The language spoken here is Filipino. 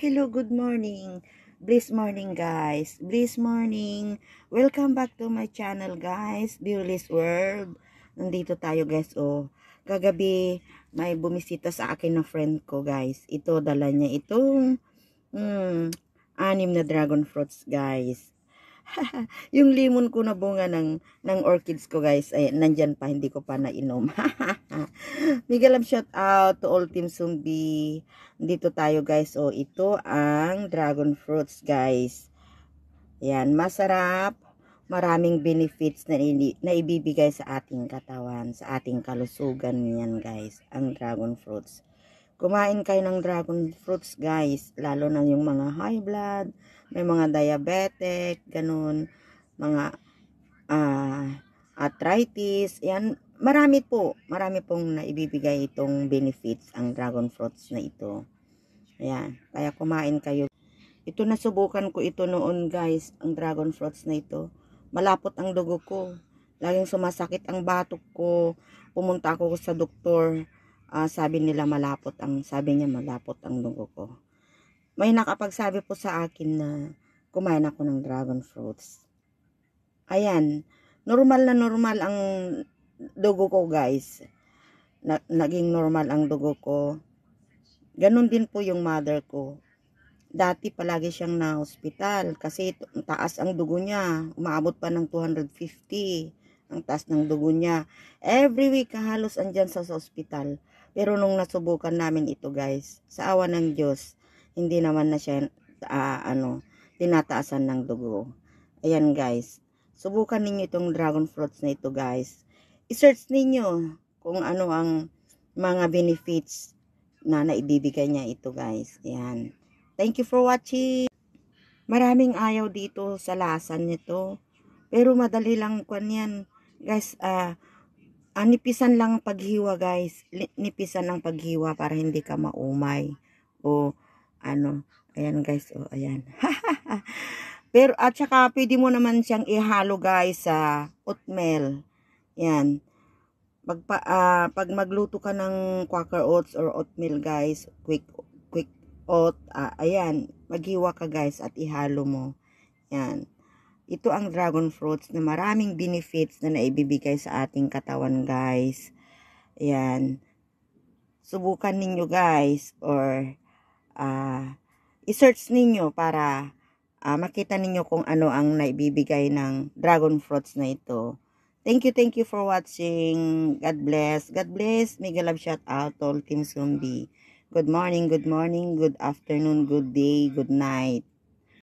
hello, good morning. Bliss morning, guys. Bliss morning. Welcome back to my channel, guys. Beauty's World. Nandito tayo, guys, oh. Kagabi, may bumisita sa akin na friend ko, guys. Ito, dala niya itong mm, anim na dragon fruits, guys. yung limon ko na bunga ng, ng orchids ko guys, ay nandyan pa, hindi ko pa nainom. Big shout out to all Team Sumbi. Dito tayo guys, o oh, ito ang dragon fruits guys. Yan, masarap. Maraming benefits na, na ibibigay sa ating katawan, sa ating kalusugan niyan guys, ang dragon fruits. Kumain kayo ng dragon fruits guys, lalo na yung mga high blood, may mga diabetic, ganun, mga uh, arthritis, yan, marami po, marami pong naibibigay itong benefits ang dragon fruits na ito. Ayan, kaya kumain kayo. Ito nasubukan ko ito noon guys, ang dragon fruits na ito. Malapot ang dugo ko, laging sumasakit ang batok ko, pumunta ako sa doktor, uh, sabi nila malapot ang, sabi niya malapot ang dugo ko. May nakapagsabi po sa akin na kumain ako ng dragon fruits. Ayan, normal na normal ang dugo ko guys. Na, naging normal ang dugo ko. ganun din po yung mother ko. Dati palagi siyang na hospital kasi taas ang dugo niya. Umaabot pa ng 250 ang taas ng dugo niya. Every week halos andyan sa, hospital. Pero nung nasubukan namin ito guys, sa awa ng Diyos, hindi naman na siya uh, ano, tinataasan ng dugo. Ayan guys, subukan ninyo itong dragon fruits na ito guys. I-search ninyo kung ano ang mga benefits na naibibigay niya ito guys. Ayan. Thank you for watching. Maraming ayaw dito sa lasan nito. Pero madali lang kwan yan. Guys, ah, uh, nipisan lang paghiwa guys. Nipisan ng paghiwa para hindi ka maumay. O ano, ayan guys, o ayan. Pero at saka pwede mo naman siyang ihalo guys sa oatmeal. Yan. Pag, pa, uh, ah, pag magluto ka ng quaker oats or oatmeal guys, quick quick oat, uh, ayan, maghiwa ka guys at ihalo mo. Yan. Ito ang dragon fruits na maraming benefits na naibibigay sa ating katawan guys. Ayan. Subukan ninyo guys or uh, i-search ninyo para uh, makita ninyo kung ano ang naibibigay ng dragon fruits na ito. Thank you, thank you for watching. God bless. God bless. Mega love shout out to all Team Zombie. Good morning, good morning, good afternoon, good day, good night.